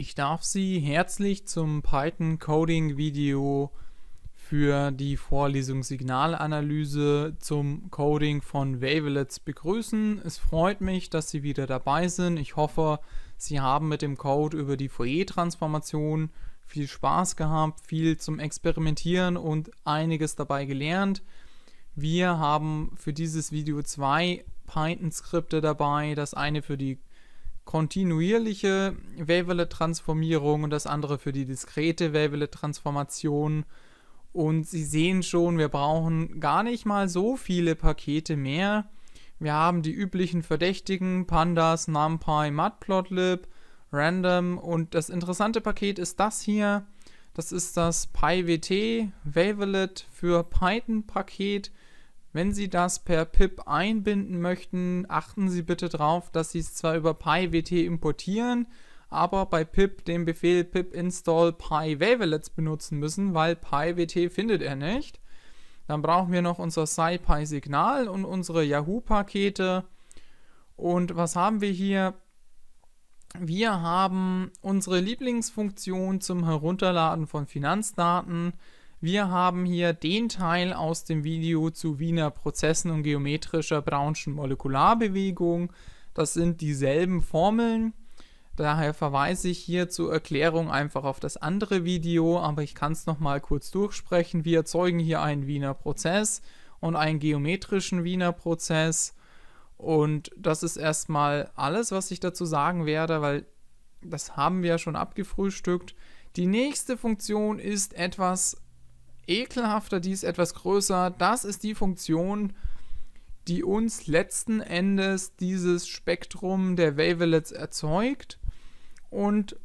Ich darf Sie herzlich zum Python Coding Video für die Vorlesung Signalanalyse zum Coding von Wavelets begrüßen. Es freut mich, dass Sie wieder dabei sind. Ich hoffe, Sie haben mit dem Code über die Fourier-Transformation viel Spaß gehabt, viel zum Experimentieren und einiges dabei gelernt. Wir haben für dieses Video zwei Python-Skripte dabei. Das eine für die kontinuierliche Wavelet-Transformierung und das andere für die diskrete Wavelet-Transformation. Und Sie sehen schon, wir brauchen gar nicht mal so viele Pakete mehr. Wir haben die üblichen Verdächtigen, Pandas, NumPy, Matplotlib, Random und das interessante Paket ist das hier. Das ist das PyWT Wavelet für Python-Paket. Wenn Sie das per PIP einbinden möchten, achten Sie bitte darauf, dass Sie es zwar über PyWT importieren, aber bei pip den Befehl pip install pywavelets benutzen müssen, weil pywt findet er nicht. Dann brauchen wir noch unser SciPy-Signal und unsere Yahoo-Pakete. Und was haben wir hier? Wir haben unsere Lieblingsfunktion zum Herunterladen von Finanzdaten. Wir haben hier den Teil aus dem Video zu Wiener Prozessen und geometrischer Brownschen Molekularbewegung. Das sind dieselben Formeln. Daher verweise ich hier zur Erklärung einfach auf das andere Video, aber ich kann es nochmal kurz durchsprechen. Wir erzeugen hier einen Wiener Prozess und einen geometrischen Wiener Prozess. Und das ist erstmal alles, was ich dazu sagen werde, weil das haben wir ja schon abgefrühstückt. Die nächste Funktion ist etwas, ekelhafter, die ist etwas größer. Das ist die Funktion, die uns letzten Endes dieses Spektrum der Wavelets erzeugt. Und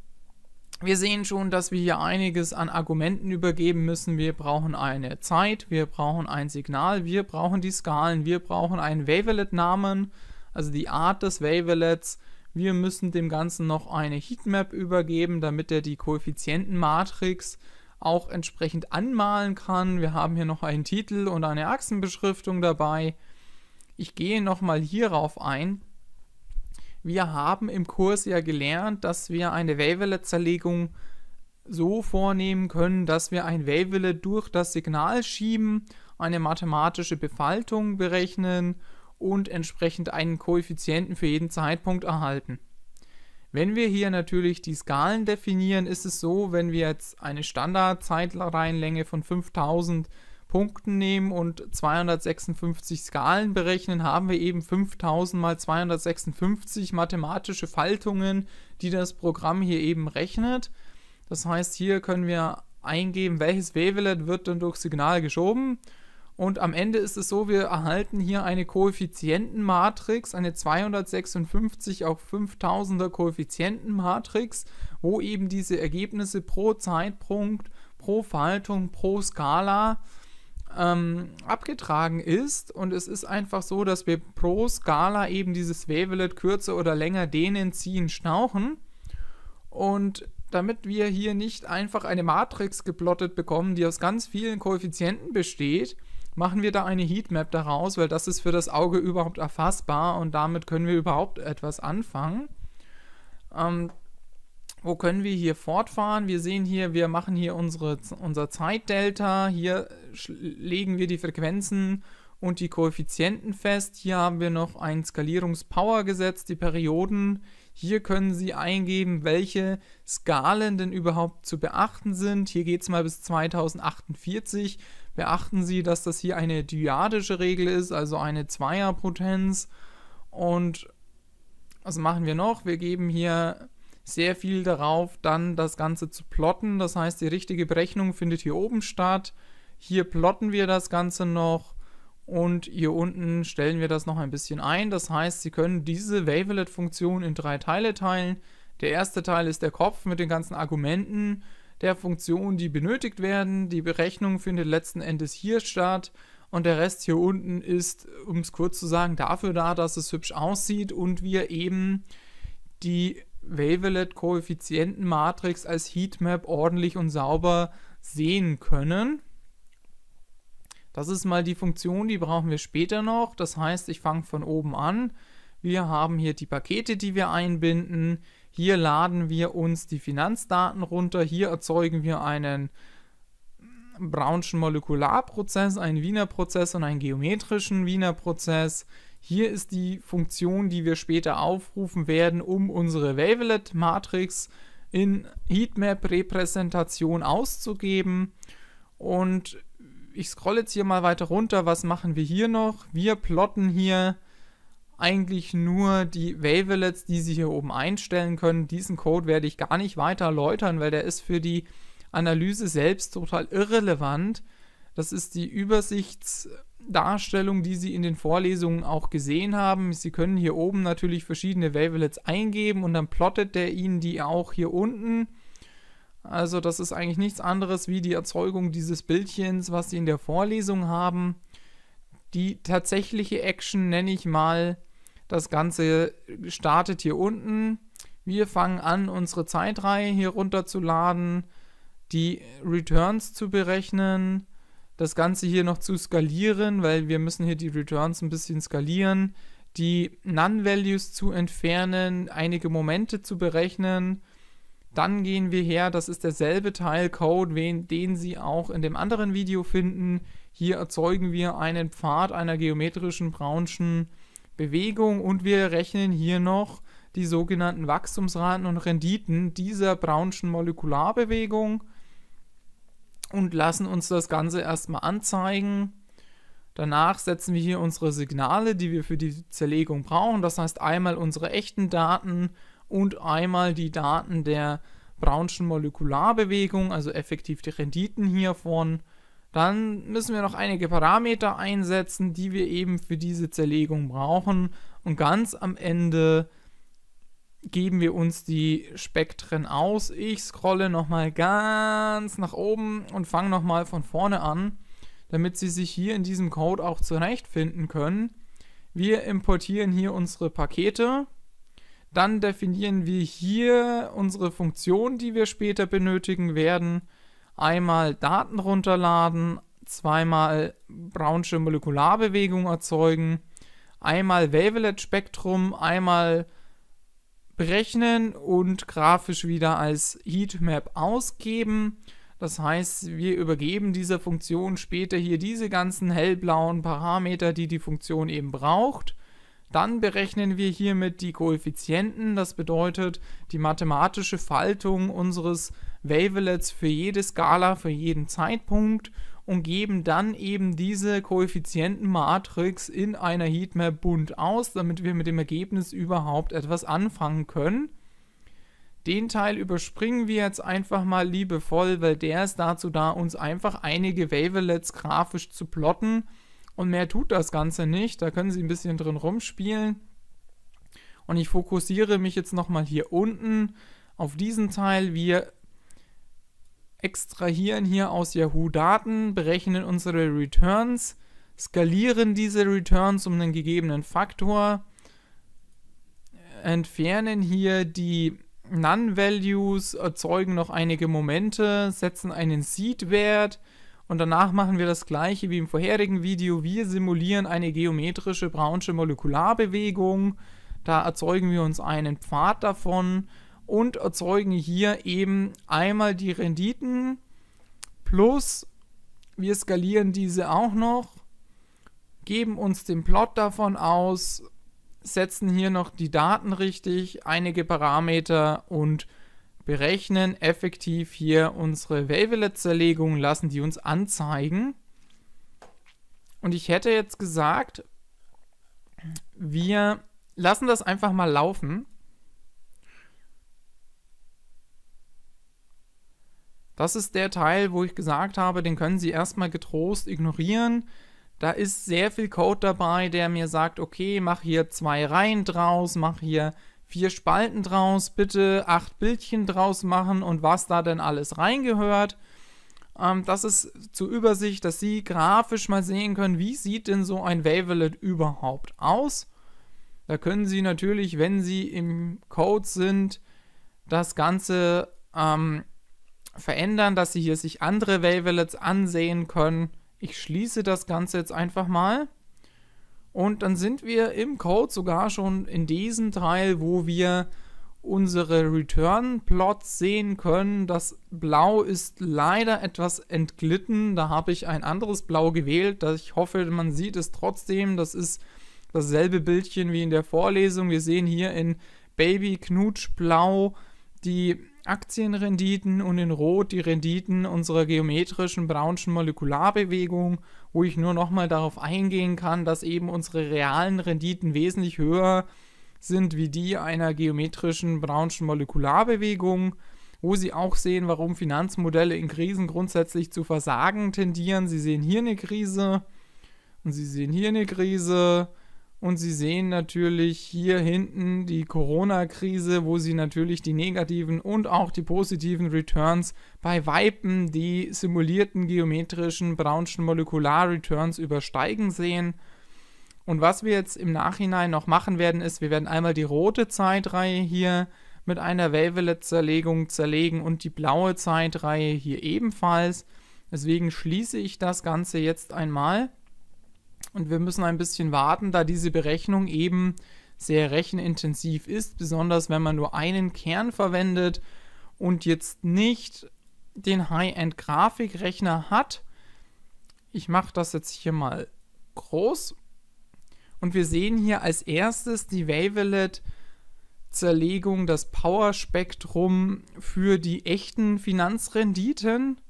wir sehen schon, dass wir hier einiges an Argumenten übergeben müssen. Wir brauchen eine Zeit, wir brauchen ein Signal, wir brauchen die Skalen, wir brauchen einen Wavelet-Namen, also die Art des Wavelets. Wir müssen dem Ganzen noch eine Heatmap übergeben, damit er die Koeffizientenmatrix auch entsprechend anmalen kann. Wir haben hier noch einen Titel und eine Achsenbeschriftung dabei. Ich gehe nochmal hierauf ein. Wir haben im Kurs ja gelernt, dass wir eine Wavelet-Zerlegung so vornehmen können, dass wir ein Wavelet durch das Signal schieben, eine mathematische Befaltung berechnen und entsprechend einen Koeffizienten für jeden Zeitpunkt erhalten. Wenn wir hier natürlich die Skalen definieren, ist es so, wenn wir jetzt eine Standardzeitreihenlänge von 5000 Punkten nehmen und 256 Skalen berechnen, haben wir eben 5000 mal 256 mathematische Faltungen, die das Programm hier eben rechnet. Das heißt, hier können wir eingeben, welches Wavelet wird denn durch Signal geschoben. Und am Ende ist es so, wir erhalten hier eine Koeffizientenmatrix, eine 256 auf 5000er Koeffizientenmatrix, wo eben diese Ergebnisse pro Zeitpunkt, pro Faltung, pro Skala ähm, abgetragen ist. Und es ist einfach so, dass wir pro Skala eben dieses Wavelet kürzer oder länger dehnen, ziehen, schnauchen. Und damit wir hier nicht einfach eine Matrix geplottet bekommen, die aus ganz vielen Koeffizienten besteht, machen wir da eine Heatmap daraus, weil das ist für das Auge überhaupt erfassbar und damit können wir überhaupt etwas anfangen. Ähm, wo können wir hier fortfahren? Wir sehen hier, wir machen hier unsere, unser Zeitdelta, hier legen wir die Frequenzen und die Koeffizienten fest. Hier haben wir noch ein Skalierungspower gesetzt, die Perioden. Hier können Sie eingeben, welche Skalen denn überhaupt zu beachten sind. Hier geht es mal bis 2048. Beachten Sie, dass das hier eine dyadische Regel ist, also eine Zweierpotenz. Und was machen wir noch? Wir geben hier sehr viel darauf, dann das Ganze zu plotten. Das heißt, die richtige Berechnung findet hier oben statt. Hier plotten wir das Ganze noch und hier unten stellen wir das noch ein bisschen ein. Das heißt, Sie können diese Wavelet-Funktion in drei Teile teilen. Der erste Teil ist der Kopf mit den ganzen Argumenten der Funktionen, die benötigt werden. Die Berechnung findet letzten Endes hier statt und der Rest hier unten ist, um es kurz zu sagen, dafür da, dass es hübsch aussieht und wir eben die Wavelet-Koeffizientenmatrix als Heatmap ordentlich und sauber sehen können. Das ist mal die Funktion, die brauchen wir später noch. Das heißt, ich fange von oben an. Wir haben hier die Pakete, die wir einbinden. Hier laden wir uns die Finanzdaten runter, hier erzeugen wir einen Brownschen Molekularprozess, einen Wiener Prozess und einen geometrischen Wiener Prozess. Hier ist die Funktion, die wir später aufrufen werden, um unsere Wavelet-Matrix in Heatmap-Repräsentation auszugeben. Und ich scrolle jetzt hier mal weiter runter. Was machen wir hier noch? Wir plotten hier eigentlich nur die Wavelets, die Sie hier oben einstellen können. Diesen Code werde ich gar nicht weiter erläutern, weil der ist für die Analyse selbst total irrelevant. Das ist die Übersichtsdarstellung, die Sie in den Vorlesungen auch gesehen haben. Sie können hier oben natürlich verschiedene Wavelets eingeben und dann plottet der Ihnen die auch hier unten. Also das ist eigentlich nichts anderes wie die Erzeugung dieses Bildchens, was Sie in der Vorlesung haben. Die tatsächliche Action nenne ich mal das Ganze startet hier unten. Wir fangen an, unsere Zeitreihe hier runterzuladen, die Returns zu berechnen, das Ganze hier noch zu skalieren, weil wir müssen hier die Returns ein bisschen skalieren, die None-Values zu entfernen, einige Momente zu berechnen. Dann gehen wir her, das ist derselbe Teil Code, den Sie auch in dem anderen Video finden. Hier erzeugen wir einen Pfad einer geometrischen Branchen, Bewegung und wir rechnen hier noch die sogenannten Wachstumsraten und Renditen dieser Brownschen Molekularbewegung und lassen uns das Ganze erstmal anzeigen. Danach setzen wir hier unsere Signale, die wir für die Zerlegung brauchen. Das heißt einmal unsere echten Daten und einmal die Daten der Brownschen Molekularbewegung, also effektiv die Renditen hiervon. Dann müssen wir noch einige Parameter einsetzen, die wir eben für diese Zerlegung brauchen. Und ganz am Ende geben wir uns die Spektren aus. Ich scrolle nochmal ganz nach oben und fange nochmal von vorne an, damit Sie sich hier in diesem Code auch zurechtfinden können. Wir importieren hier unsere Pakete. Dann definieren wir hier unsere Funktion, die wir später benötigen werden einmal Daten runterladen, zweimal Brownsche Molekularbewegung erzeugen, einmal Wavelet-Spektrum, einmal berechnen und grafisch wieder als Heatmap ausgeben. Das heißt, wir übergeben dieser Funktion später hier diese ganzen hellblauen Parameter, die die Funktion eben braucht. Dann berechnen wir hiermit die Koeffizienten, das bedeutet die mathematische Faltung unseres Wavelets für jede Skala, für jeden Zeitpunkt und geben dann eben diese Koeffizientenmatrix in einer Heatmap bunt aus, damit wir mit dem Ergebnis überhaupt etwas anfangen können. Den Teil überspringen wir jetzt einfach mal liebevoll, weil der ist dazu da, uns einfach einige Wavelets grafisch zu plotten. Und mehr tut das Ganze nicht. Da können Sie ein bisschen drin rumspielen. Und ich fokussiere mich jetzt nochmal hier unten auf diesen Teil. Wir extrahieren hier aus Yahoo Daten, berechnen unsere Returns, skalieren diese Returns um einen gegebenen Faktor, entfernen hier die None-Values, erzeugen noch einige Momente, setzen einen Seed-Wert und danach machen wir das gleiche wie im vorherigen Video. Wir simulieren eine geometrische Brownsche Molekularbewegung, da erzeugen wir uns einen Pfad davon und erzeugen hier eben einmal die Renditen plus wir skalieren diese auch noch, geben uns den Plot davon aus, setzen hier noch die Daten richtig, einige Parameter und berechnen effektiv hier unsere Wavelet-Zerlegung, lassen die uns anzeigen. Und ich hätte jetzt gesagt, wir lassen das einfach mal laufen Das ist der Teil, wo ich gesagt habe, den können Sie erstmal getrost ignorieren. Da ist sehr viel Code dabei, der mir sagt, okay, mach hier zwei Reihen draus, mach hier vier Spalten draus, bitte acht Bildchen draus machen und was da denn alles reingehört. Ähm, das ist zur Übersicht, dass Sie grafisch mal sehen können, wie sieht denn so ein Wavelet überhaupt aus. Da können Sie natürlich, wenn Sie im Code sind, das Ganze ähm, verändern, dass sie hier sich andere Wavelets ansehen können. Ich schließe das Ganze jetzt einfach mal. Und dann sind wir im Code sogar schon in diesem Teil, wo wir unsere Return-Plots sehen können. Das Blau ist leider etwas entglitten. Da habe ich ein anderes Blau gewählt. ich hoffe, man sieht es trotzdem. Das ist dasselbe Bildchen wie in der Vorlesung. Wir sehen hier in Baby Knutsch Blau die Aktienrenditen und in Rot die Renditen unserer geometrischen Brownschen Molekularbewegung, wo ich nur nochmal darauf eingehen kann, dass eben unsere realen Renditen wesentlich höher sind wie die einer geometrischen Brownschen Molekularbewegung, wo Sie auch sehen, warum Finanzmodelle in Krisen grundsätzlich zu versagen tendieren. Sie sehen hier eine Krise und Sie sehen hier eine Krise und Sie sehen natürlich hier hinten die Corona-Krise, wo Sie natürlich die negativen und auch die positiven Returns bei Weipen, die simulierten geometrischen Brownschen Molekular-Returns übersteigen sehen. Und was wir jetzt im Nachhinein noch machen werden, ist, wir werden einmal die rote Zeitreihe hier mit einer Wavelet-Zerlegung zerlegen und die blaue Zeitreihe hier ebenfalls. Deswegen schließe ich das Ganze jetzt einmal. Und wir müssen ein bisschen warten, da diese Berechnung eben sehr rechenintensiv ist, besonders wenn man nur einen Kern verwendet und jetzt nicht den High-End-Grafikrechner hat. Ich mache das jetzt hier mal groß. Und wir sehen hier als erstes die Wavelet-Zerlegung, das Power-Spektrum für die echten Finanzrenditen.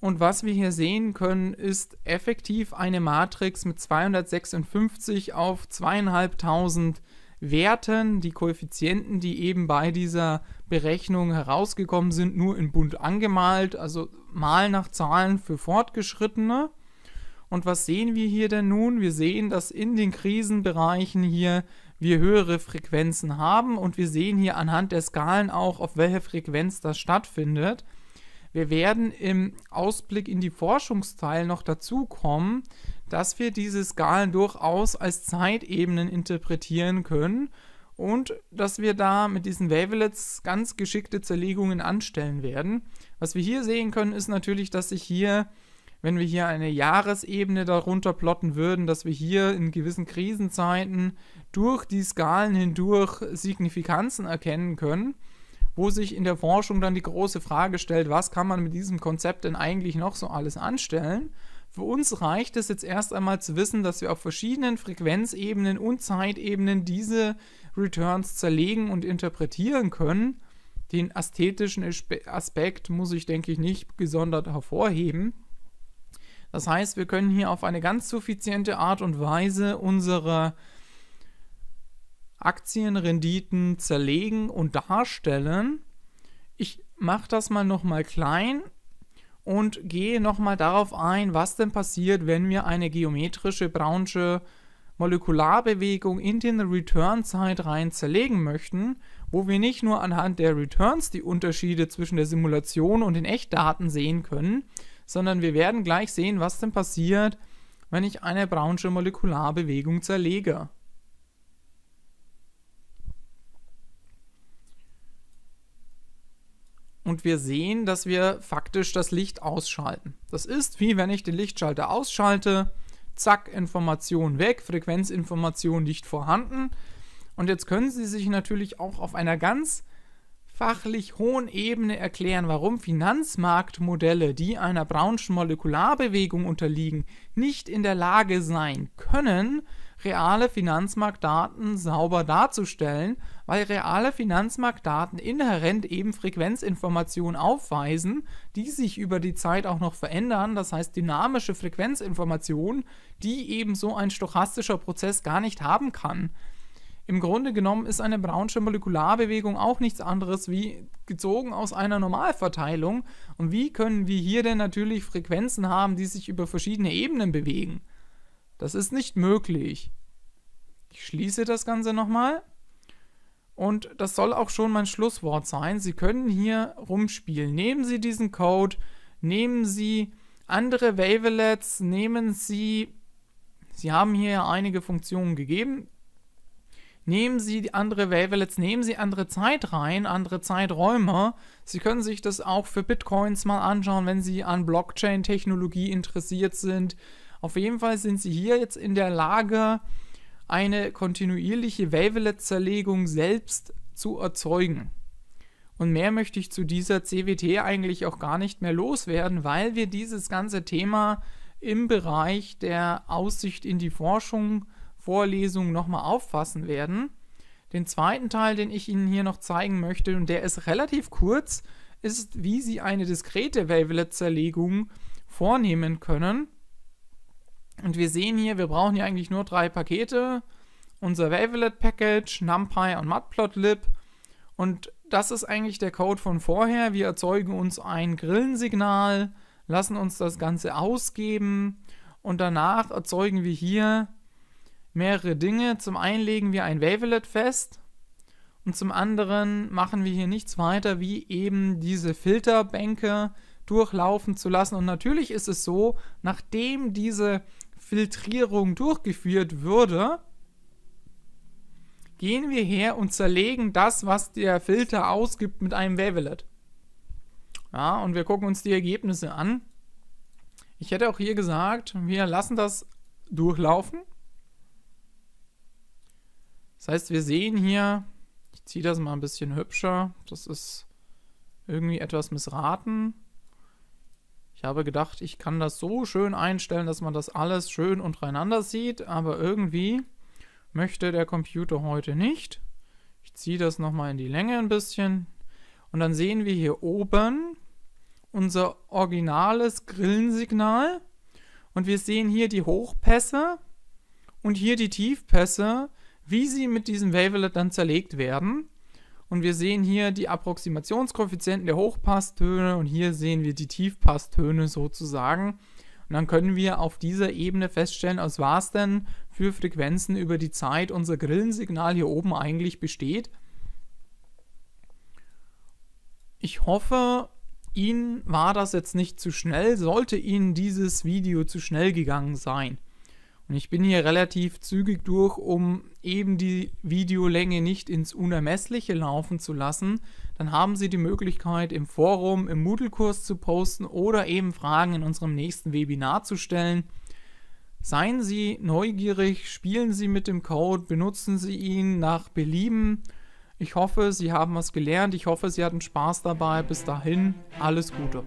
Und was wir hier sehen können, ist effektiv eine Matrix mit 256 auf 2500 Werten, die Koeffizienten, die eben bei dieser Berechnung herausgekommen sind, nur in bunt angemalt, also mal nach Zahlen für Fortgeschrittene. Und was sehen wir hier denn nun? Wir sehen, dass in den Krisenbereichen hier wir höhere Frequenzen haben und wir sehen hier anhand der Skalen auch, auf welcher Frequenz das stattfindet. Wir werden im Ausblick in die Forschungsteil noch dazu kommen, dass wir diese Skalen durchaus als Zeitebenen interpretieren können und dass wir da mit diesen Wavelets ganz geschickte Zerlegungen anstellen werden. Was wir hier sehen können, ist natürlich, dass sich hier, wenn wir hier eine Jahresebene darunter plotten würden, dass wir hier in gewissen Krisenzeiten durch die Skalen hindurch Signifikanzen erkennen können wo sich in der Forschung dann die große Frage stellt, was kann man mit diesem Konzept denn eigentlich noch so alles anstellen? Für uns reicht es jetzt erst einmal zu wissen, dass wir auf verschiedenen Frequenzebenen und Zeitebenen diese Returns zerlegen und interpretieren können. Den ästhetischen Aspekt muss ich, denke ich, nicht gesondert hervorheben. Das heißt, wir können hier auf eine ganz suffiziente Art und Weise unsere äh, Aktienrenditen zerlegen und darstellen. Ich mache das mal nochmal klein und gehe nochmal darauf ein, was denn passiert, wenn wir eine geometrische braunsche Molekularbewegung in den Return-Zeitreihen zerlegen möchten, wo wir nicht nur anhand der Returns die Unterschiede zwischen der Simulation und den Echtdaten sehen können, sondern wir werden gleich sehen, was denn passiert, wenn ich eine braunsche Molekularbewegung zerlege. und wir sehen, dass wir faktisch das Licht ausschalten. Das ist wie wenn ich den Lichtschalter ausschalte, zack, Information weg, Frequenzinformation nicht vorhanden. Und jetzt können Sie sich natürlich auch auf einer ganz fachlich hohen Ebene erklären, warum Finanzmarktmodelle, die einer Braunschen Molekularbewegung unterliegen, nicht in der Lage sein können, reale Finanzmarktdaten sauber darzustellen, weil reale Finanzmarktdaten inhärent eben Frequenzinformationen aufweisen, die sich über die Zeit auch noch verändern, das heißt dynamische Frequenzinformationen, die eben so ein stochastischer Prozess gar nicht haben kann. Im Grunde genommen ist eine Brownsche Molekularbewegung auch nichts anderes wie gezogen aus einer Normalverteilung. Und wie können wir hier denn natürlich Frequenzen haben, die sich über verschiedene Ebenen bewegen? Das ist nicht möglich. Ich schließe das Ganze nochmal. Und das soll auch schon mein Schlusswort sein. Sie können hier rumspielen. Nehmen Sie diesen Code, nehmen Sie andere Wavelets, nehmen Sie... Sie haben hier ja einige Funktionen gegeben. Nehmen Sie andere Wavelets, nehmen Sie andere Zeitreihen, andere Zeiträume. Sie können sich das auch für Bitcoins mal anschauen, wenn Sie an Blockchain-Technologie interessiert sind. Auf jeden Fall sind sie hier jetzt in der Lage, eine kontinuierliche Wavelet-Zerlegung selbst zu erzeugen. Und mehr möchte ich zu dieser CWT eigentlich auch gar nicht mehr loswerden, weil wir dieses ganze Thema im Bereich der Aussicht in die Forschung Vorlesung nochmal auffassen werden. Den zweiten Teil, den ich Ihnen hier noch zeigen möchte, und der ist relativ kurz, ist, wie Sie eine diskrete Wavelet-Zerlegung vornehmen können. Und wir sehen hier, wir brauchen hier eigentlich nur drei Pakete. Unser Wavelet-Package, NumPy und Matplotlib. Und das ist eigentlich der Code von vorher. Wir erzeugen uns ein Grillensignal, lassen uns das Ganze ausgeben und danach erzeugen wir hier mehrere Dinge. Zum einen legen wir ein Wavelet fest und zum anderen machen wir hier nichts weiter, wie eben diese Filterbänke durchlaufen zu lassen. Und natürlich ist es so, nachdem diese Filtrierung durchgeführt würde, gehen wir her und zerlegen das, was der Filter ausgibt, mit einem Wavelet. Ja, und wir gucken uns die Ergebnisse an. Ich hätte auch hier gesagt, wir lassen das durchlaufen. Das heißt, wir sehen hier, ich ziehe das mal ein bisschen hübscher, das ist irgendwie etwas missraten. Ich habe gedacht, ich kann das so schön einstellen, dass man das alles schön untereinander sieht, aber irgendwie möchte der Computer heute nicht. Ich ziehe das nochmal in die Länge ein bisschen und dann sehen wir hier oben unser originales Grillensignal und wir sehen hier die Hochpässe und hier die Tiefpässe, wie sie mit diesem Wavelet dann zerlegt werden. Und wir sehen hier die Approximationskoeffizienten der Hochpasstöne und hier sehen wir die Tiefpasstöne sozusagen. Und dann können wir auf dieser Ebene feststellen, aus was denn für Frequenzen über die Zeit unser Grillensignal hier oben eigentlich besteht. Ich hoffe, Ihnen war das jetzt nicht zu schnell, sollte Ihnen dieses Video zu schnell gegangen sein. Und ich bin hier relativ zügig durch, um eben die Videolänge nicht ins Unermessliche laufen zu lassen. Dann haben Sie die Möglichkeit, im Forum, im Moodle-Kurs zu posten oder eben Fragen in unserem nächsten Webinar zu stellen. Seien Sie neugierig, spielen Sie mit dem Code, benutzen Sie ihn nach Belieben. Ich hoffe, Sie haben was gelernt. Ich hoffe, Sie hatten Spaß dabei. Bis dahin, alles Gute.